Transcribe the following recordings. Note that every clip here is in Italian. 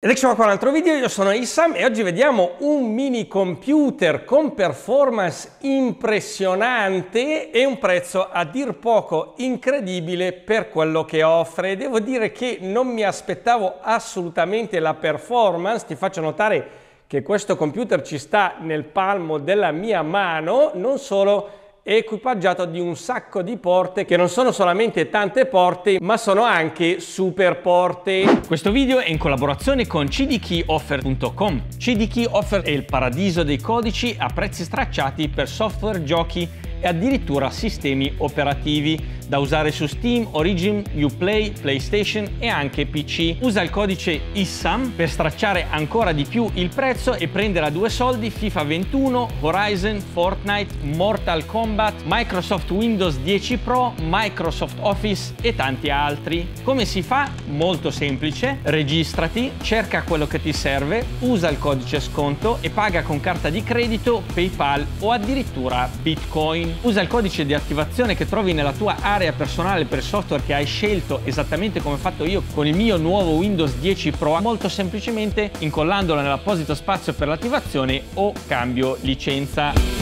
Ed eccoci qua un altro video, io sono Issam e oggi vediamo un mini computer con performance impressionante e un prezzo a dir poco incredibile per quello che offre. Devo dire che non mi aspettavo assolutamente la performance, ti faccio notare che questo computer ci sta nel palmo della mia mano, non solo è equipaggiato di un sacco di porte che non sono solamente tante porte ma sono anche super porte. Questo video è in collaborazione con cdkeyoffer.com. cdkeyoffer è il paradiso dei codici a prezzi stracciati per software, giochi e addirittura sistemi operativi da usare su Steam, Origin, Uplay, PlayStation e anche PC. Usa il codice ISSAM per stracciare ancora di più il prezzo e prendere a due soldi FIFA 21, Horizon, Fortnite, Mortal Kombat, Microsoft Windows 10 Pro, Microsoft Office e tanti altri. Come si fa? Molto semplice, registrati, cerca quello che ti serve, usa il codice sconto e paga con carta di credito, PayPal o addirittura Bitcoin. Usa il codice di attivazione che trovi nella tua area l'area personale per software che hai scelto esattamente come ho fatto io con il mio nuovo Windows 10 Pro molto semplicemente incollandola nell'apposito spazio per l'attivazione o cambio licenza.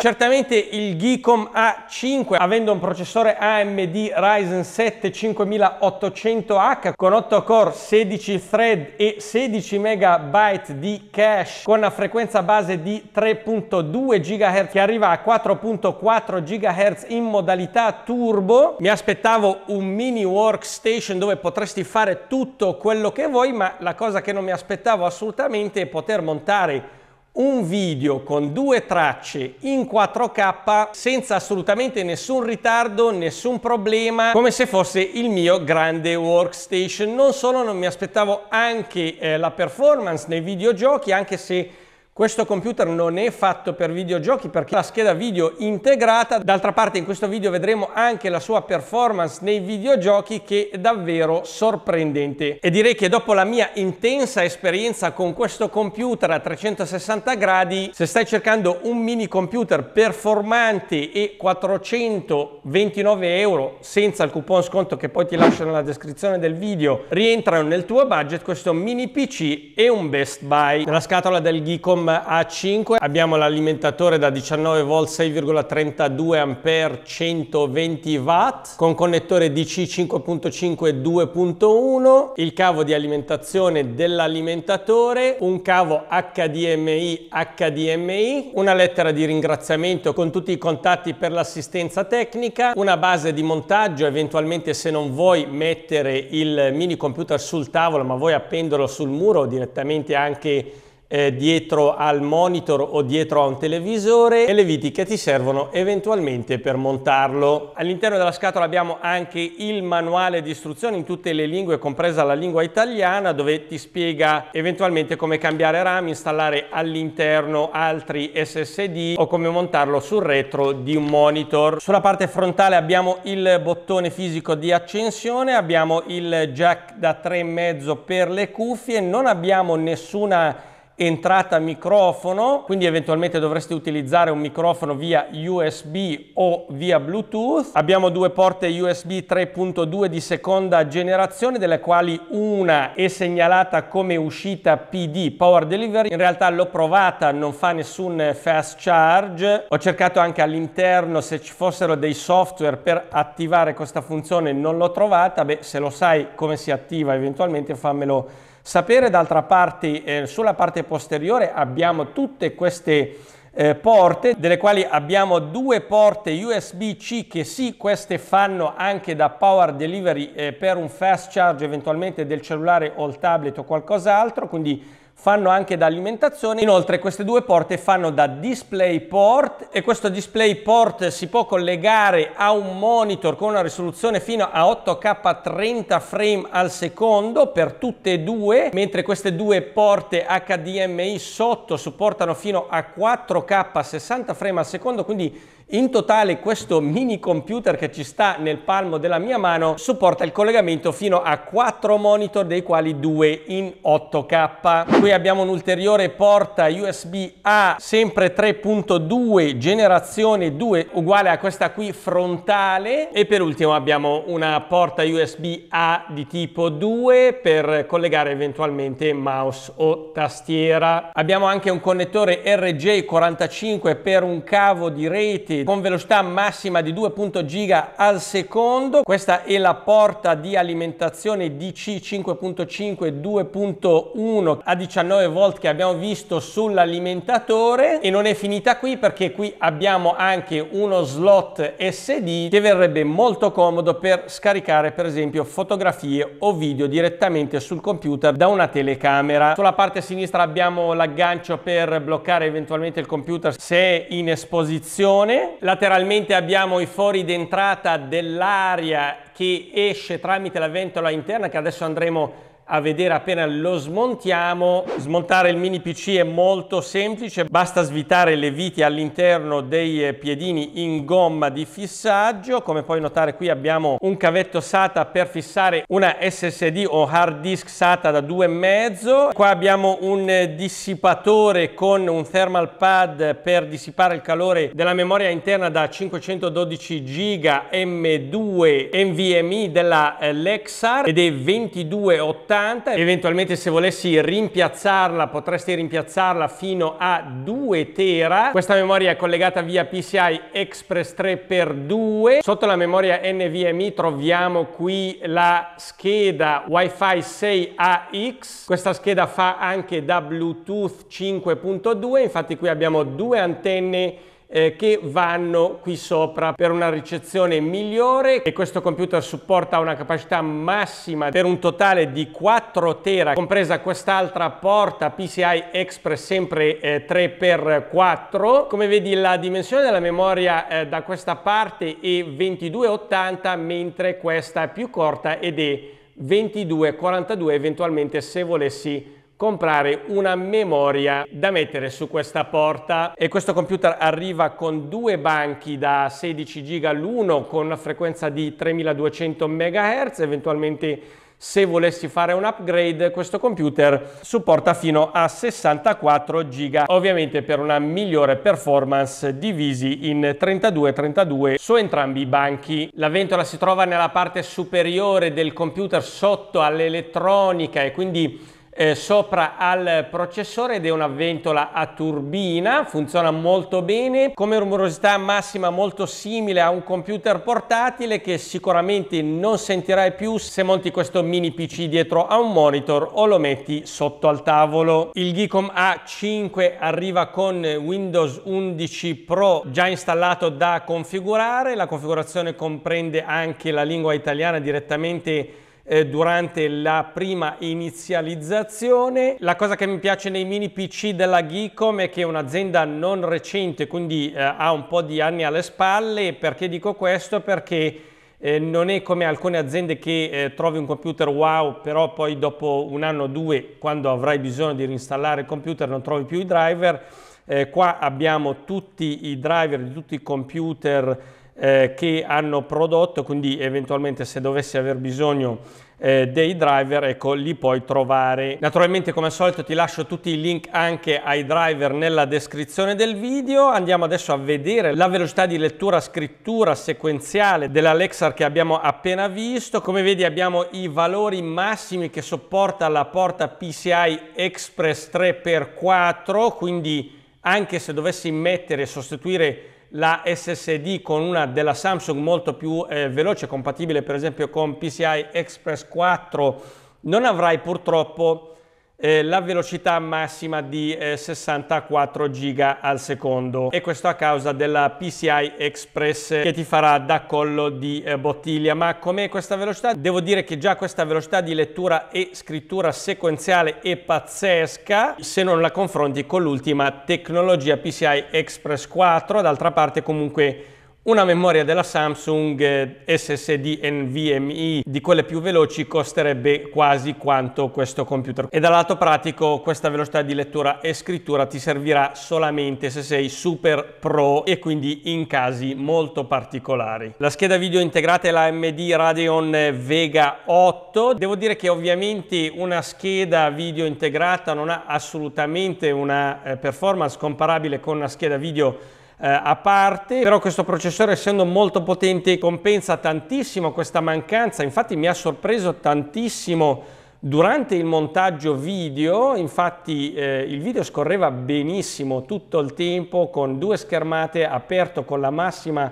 Certamente il Geekom A5 avendo un processore AMD Ryzen 7 5800H con 8 core, 16 thread e 16 MB di cache con una frequenza base di 3.2 GHz che arriva a 4.4 GHz in modalità turbo. Mi aspettavo un mini workstation dove potresti fare tutto quello che vuoi ma la cosa che non mi aspettavo assolutamente è poter montare un video con due tracce in 4K senza assolutamente nessun ritardo, nessun problema, come se fosse il mio grande workstation. Non solo non mi aspettavo anche eh, la performance nei videogiochi, anche se questo computer non è fatto per videogiochi perché ha la scheda video integrata, d'altra parte in questo video vedremo anche la sua performance nei videogiochi che è davvero sorprendente. E direi che dopo la mia intensa esperienza con questo computer a 360 gradi, se stai cercando un mini computer performante e 429 euro senza il coupon sconto che poi ti lascio nella descrizione del video, rientrano nel tuo budget, questo mini PC è un best buy. Nella scatola del Geekom a5, abbiamo l'alimentatore da 19 V 6,32 A 120 W con connettore DC 5.5 2.1, il cavo di alimentazione dell'alimentatore, un cavo HDMI HDMI, una lettera di ringraziamento con tutti i contatti per l'assistenza tecnica, una base di montaggio eventualmente se non vuoi mettere il mini computer sul tavolo ma vuoi appenderlo sul muro direttamente anche eh, dietro al monitor o dietro a un televisore e le viti che ti servono eventualmente per montarlo. All'interno della scatola abbiamo anche il manuale di istruzione in tutte le lingue compresa la lingua italiana dove ti spiega eventualmente come cambiare RAM, installare all'interno altri SSD o come montarlo sul retro di un monitor. Sulla parte frontale abbiamo il bottone fisico di accensione, abbiamo il jack da 3,5 per le cuffie, non abbiamo nessuna entrata microfono, quindi eventualmente dovreste utilizzare un microfono via USB o via Bluetooth. Abbiamo due porte USB 3.2 di seconda generazione, delle quali una è segnalata come uscita PD, Power Delivery. In realtà l'ho provata, non fa nessun fast charge. Ho cercato anche all'interno se ci fossero dei software per attivare questa funzione, non l'ho trovata. Beh, se lo sai come si attiva eventualmente fammelo Sapere d'altra parte, eh, sulla parte posteriore abbiamo tutte queste eh, porte, delle quali abbiamo due porte USB-C che sì, queste fanno anche da power delivery eh, per un fast charge eventualmente del cellulare o il tablet o qualcos'altro, quindi fanno anche da alimentazione. Inoltre queste due porte fanno da display port e questo display port si può collegare a un monitor con una risoluzione fino a 8K 30 frame al secondo per tutte e due, mentre queste due porte HDMI sotto supportano fino a 4K 60 frame al secondo, quindi in totale questo mini computer che ci sta nel palmo della mia mano supporta il collegamento fino a 4 monitor dei quali 2 in 8K. Qui abbiamo un'ulteriore porta USB A sempre 3.2 generazione 2 uguale a questa qui frontale e per ultimo abbiamo una porta USB A di tipo 2 per collegare eventualmente mouse o tastiera. Abbiamo anche un connettore RJ45 per un cavo di rete con velocità massima di 2.0 giga al secondo. Questa è la porta di alimentazione DC 5.5 2.1 a 19 volt che abbiamo visto sull'alimentatore e non è finita qui perché qui abbiamo anche uno slot SD che verrebbe molto comodo per scaricare per esempio fotografie o video direttamente sul computer da una telecamera. Sulla parte sinistra abbiamo l'aggancio per bloccare eventualmente il computer se è in esposizione lateralmente abbiamo i fori d'entrata dell'aria che esce tramite la ventola interna che adesso andremo a vedere appena lo smontiamo. Smontare il mini PC è molto semplice, basta svitare le viti all'interno dei eh, piedini in gomma di fissaggio. Come puoi notare qui abbiamo un cavetto SATA per fissare una SSD o hard disk SATA da 2,5. Qua abbiamo un eh, dissipatore con un thermal pad per dissipare il calore della memoria interna da 512 giga M2 NVMe della eh, Lexar ed è 22 ottavi 80, eventualmente se volessi rimpiazzarla potresti rimpiazzarla fino a 2 tera, questa memoria è collegata via PCI Express 3x2, sotto la memoria NVMe troviamo qui la scheda Wi-Fi 6AX, questa scheda fa anche da Bluetooth 5.2, infatti qui abbiamo due antenne eh, che vanno qui sopra per una ricezione migliore e questo computer supporta una capacità massima per un totale di 4 tera compresa quest'altra porta PCI Express sempre eh, 3x4 come vedi la dimensione della memoria eh, da questa parte è 2280 mentre questa è più corta ed è 2242 eventualmente se volessi comprare una memoria da mettere su questa porta e questo computer arriva con due banchi da 16 giga l'uno con una frequenza di 3200 MHz eventualmente se volessi fare un upgrade questo computer supporta fino a 64 giga ovviamente per una migliore performance divisi in 32 32 su entrambi i banchi la ventola si trova nella parte superiore del computer sotto all'elettronica e quindi eh, sopra al processore ed è una ventola a turbina, funziona molto bene, come rumorosità massima molto simile a un computer portatile che sicuramente non sentirai più se monti questo mini PC dietro a un monitor o lo metti sotto al tavolo. Il Geekom A5 arriva con Windows 11 Pro già installato da configurare, la configurazione comprende anche la lingua italiana direttamente eh, durante la prima inizializzazione. La cosa che mi piace nei mini PC della Geekom è che è un'azienda non recente, quindi eh, ha un po' di anni alle spalle. Perché dico questo? Perché eh, non è come alcune aziende che eh, trovi un computer wow, però poi dopo un anno o due, quando avrai bisogno di reinstallare il computer, non trovi più i driver. Eh, qua abbiamo tutti i driver di tutti i computer eh, che hanno prodotto, quindi eventualmente se dovessi aver bisogno eh, dei driver, ecco li puoi trovare. Naturalmente come al solito ti lascio tutti i link anche ai driver nella descrizione del video. Andiamo adesso a vedere la velocità di lettura scrittura sequenziale dell'Alexar che abbiamo appena visto. Come vedi abbiamo i valori massimi che sopporta la porta PCI Express 3x4, quindi anche se dovessi mettere e sostituire la SSD con una della Samsung molto più eh, veloce, compatibile per esempio con PCI Express 4, non avrai purtroppo eh, la velocità massima di eh, 64 giga al secondo e questo a causa della PCI Express che ti farà da collo di eh, bottiglia ma com'è questa velocità devo dire che già questa velocità di lettura e scrittura sequenziale è pazzesca se non la confronti con l'ultima tecnologia PCI Express 4 d'altra parte comunque una memoria della Samsung eh, SSD NVMe di quelle più veloci costerebbe quasi quanto questo computer. E dal lato pratico questa velocità di lettura e scrittura ti servirà solamente se sei super pro e quindi in casi molto particolari. La scheda video integrata è la AMD Radeon Vega 8. Devo dire che ovviamente una scheda video integrata non ha assolutamente una eh, performance comparabile con una scheda video eh, a parte, però questo processore essendo molto potente compensa tantissimo questa mancanza, infatti mi ha sorpreso tantissimo Durante il montaggio video, infatti, eh, il video scorreva benissimo tutto il tempo con due schermate aperto con la massima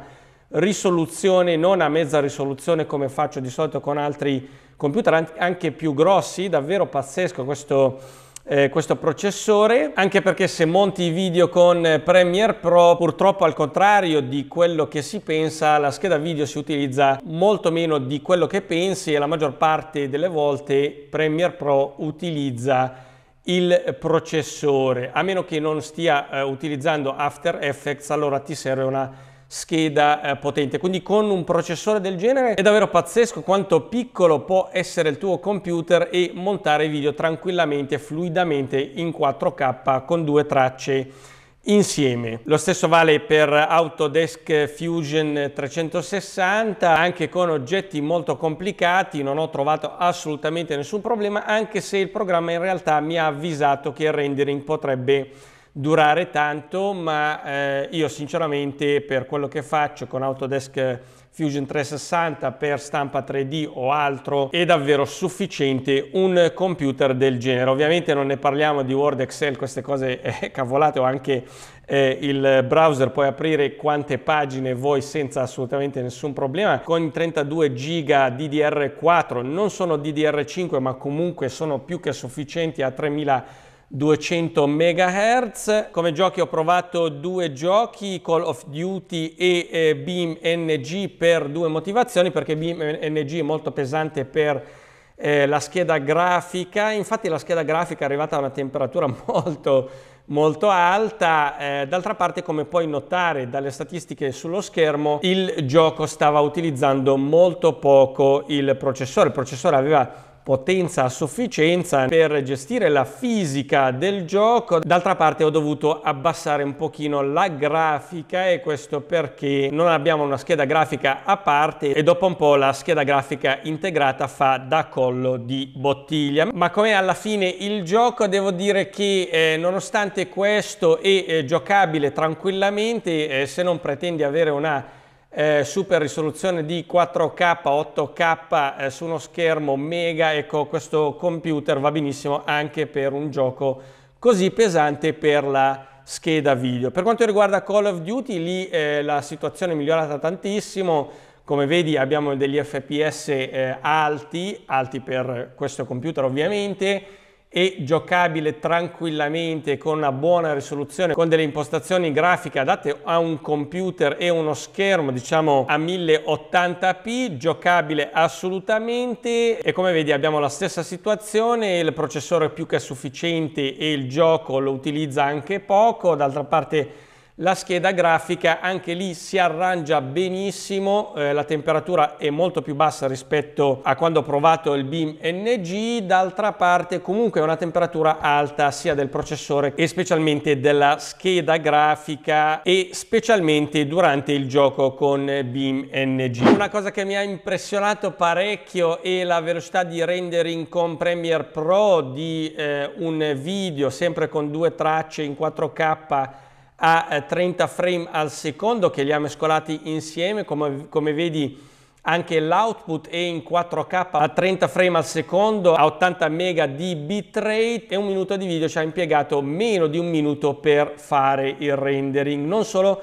risoluzione, non a mezza risoluzione come faccio di solito con altri computer, anche più grossi, davvero pazzesco questo eh, questo processore, anche perché se monti i video con eh, Premiere Pro, purtroppo al contrario di quello che si pensa, la scheda video si utilizza molto meno di quello che pensi e la maggior parte delle volte Premiere Pro utilizza il processore, a meno che non stia eh, utilizzando After Effects, allora ti serve una scheda eh, potente. Quindi con un processore del genere è davvero pazzesco quanto piccolo può essere il tuo computer e montare video tranquillamente, fluidamente in 4K con due tracce insieme. Lo stesso vale per Autodesk Fusion 360, anche con oggetti molto complicati non ho trovato assolutamente nessun problema, anche se il programma in realtà mi ha avvisato che il rendering potrebbe durare tanto, ma eh, io sinceramente per quello che faccio con Autodesk Fusion 360 per stampa 3D o altro è davvero sufficiente un computer del genere. Ovviamente non ne parliamo di Word, Excel, queste cose eh, cavolate o anche eh, il browser puoi aprire quante pagine vuoi senza assolutamente nessun problema. Con 32 giga DDR4 non sono DDR5 ma comunque sono più che sufficienti a 3000 200 MHz. Come giochi ho provato due giochi, Call of Duty e eh, Beam NG per due motivazioni, perché Beam NG è molto pesante per eh, la scheda grafica, infatti la scheda grafica è arrivata a una temperatura molto molto alta, eh, d'altra parte come puoi notare dalle statistiche sullo schermo il gioco stava utilizzando molto poco il processore, il processore aveva potenza a sufficienza per gestire la fisica del gioco. D'altra parte ho dovuto abbassare un pochino la grafica e questo perché non abbiamo una scheda grafica a parte e dopo un po' la scheda grafica integrata fa da collo di bottiglia. Ma come alla fine il gioco devo dire che eh, nonostante questo è eh, giocabile tranquillamente eh, se non pretendi avere una eh, super risoluzione di 4K, 8K eh, su uno schermo mega, ecco questo computer va benissimo anche per un gioco così pesante per la scheda video. Per quanto riguarda Call of Duty, lì eh, la situazione è migliorata tantissimo, come vedi abbiamo degli FPS eh, alti, alti per questo computer ovviamente, e giocabile tranquillamente con una buona risoluzione, con delle impostazioni grafiche adatte a un computer e uno schermo diciamo a 1080p, giocabile assolutamente e come vedi abbiamo la stessa situazione, il processore è più che sufficiente e il gioco lo utilizza anche poco, d'altra parte la scheda grafica anche lì si arrangia benissimo, eh, la temperatura è molto più bassa rispetto a quando ho provato il BIM NG, d'altra parte comunque è una temperatura alta sia del processore che specialmente della scheda grafica e specialmente durante il gioco con BIM NG. Una cosa che mi ha impressionato parecchio è la velocità di rendering con Premiere Pro di eh, un video sempre con due tracce in 4K a 30 eh, frame al secondo che li ha mescolati insieme come, come vedi anche l'output è in 4K a 30 frame al secondo a 80 mega di bitrate e un minuto di video ci ha impiegato meno di un minuto per fare il rendering non solo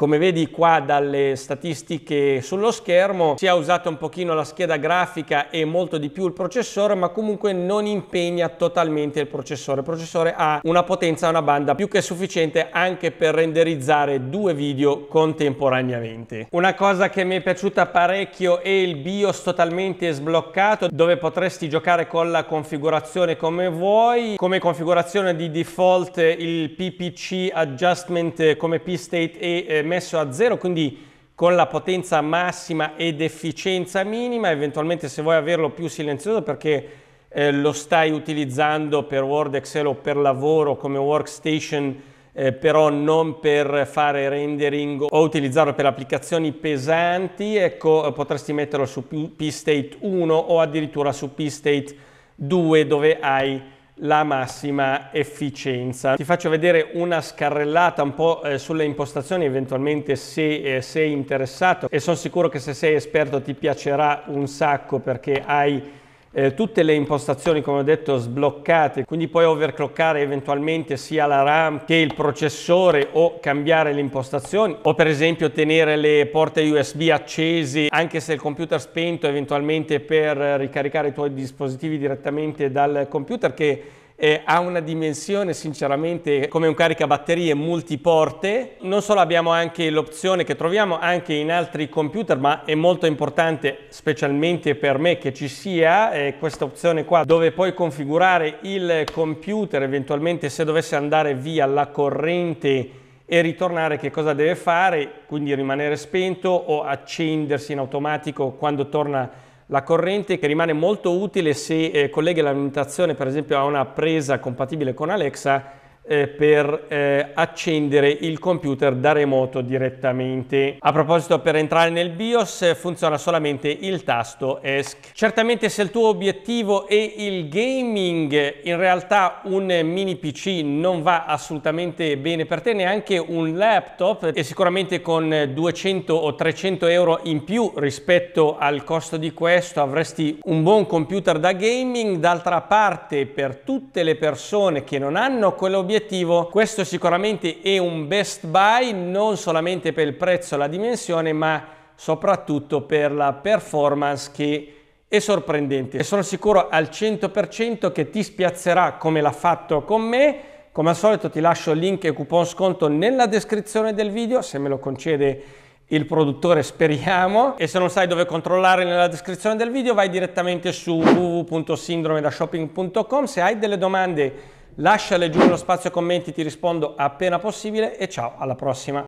come vedi qua dalle statistiche sullo schermo si è usata un pochino la scheda grafica e molto di più il processore ma comunque non impegna totalmente il processore. Il processore ha una potenza, una banda più che sufficiente anche per renderizzare due video contemporaneamente. Una cosa che mi è piaciuta parecchio è il BIOS totalmente sbloccato dove potresti giocare con la configurazione come vuoi. Come configurazione di default il PPC Adjustment eh, come P-State e eh, messo a zero, quindi con la potenza massima ed efficienza minima, eventualmente se vuoi averlo più silenzioso perché eh, lo stai utilizzando per Word, Excel o per lavoro come workstation, eh, però non per fare rendering o utilizzarlo per applicazioni pesanti, ecco potresti metterlo su P-State 1 o addirittura su P-State 2 dove hai la massima efficienza. Ti faccio vedere una scarrellata un po' eh, sulle impostazioni eventualmente se eh, sei interessato e sono sicuro che se sei esperto ti piacerà un sacco perché hai eh, tutte le impostazioni come ho detto sbloccate quindi puoi overclockare eventualmente sia la RAM che il processore o cambiare le impostazioni o per esempio tenere le porte USB accese anche se il computer spento eventualmente per ricaricare i tuoi dispositivi direttamente dal computer che eh, ha una dimensione sinceramente come un caricabatterie multiporte. Non solo abbiamo anche l'opzione che troviamo anche in altri computer, ma è molto importante specialmente per me che ci sia eh, questa opzione qua dove puoi configurare il computer eventualmente se dovesse andare via la corrente e ritornare che cosa deve fare, quindi rimanere spento o accendersi in automatico quando torna la corrente che rimane molto utile se eh, colleghi l'alimentazione per esempio a una presa compatibile con Alexa eh, per eh, accendere il computer da remoto direttamente. A proposito, per entrare nel BIOS funziona solamente il tasto ESC. Certamente se il tuo obiettivo è il gaming, in realtà un mini PC non va assolutamente bene per te, neanche un laptop e sicuramente con 200 o 300 euro in più rispetto al costo di questo avresti un buon computer da gaming. D'altra parte, per tutte le persone che non hanno quell'obiettivo, obiettivo. Questo sicuramente è un best buy non solamente per il prezzo e la dimensione ma soprattutto per la performance che è sorprendente e sono sicuro al 100% che ti spiazzerà come l'ha fatto con me. Come al solito ti lascio il link e coupon sconto nella descrizione del video se me lo concede il produttore speriamo e se non sai dove controllare nella descrizione del video vai direttamente su www.sindromedashopping.com se hai delle domande Lasciale giù nello spazio commenti, ti rispondo appena possibile e ciao, alla prossima!